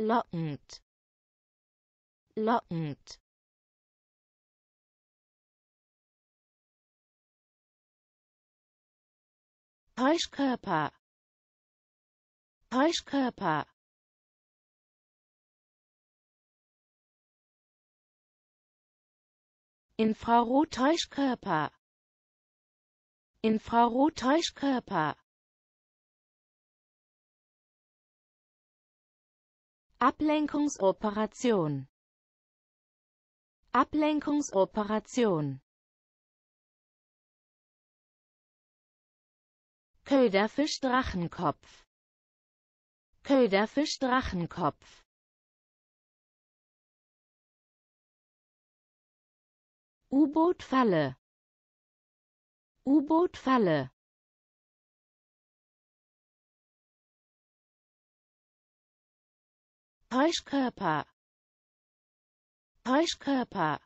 lockend lockend Täuschkörper Täuschkörper Infrarottäuschkörper Infrarottäuschkörper Ablenkungsoperation Ablenkungsoperation Köderfisch Drachenkopf Köderfisch Drachenkopf U-Boot Falle U-Boot Falle Täuschkörper Täuschkörper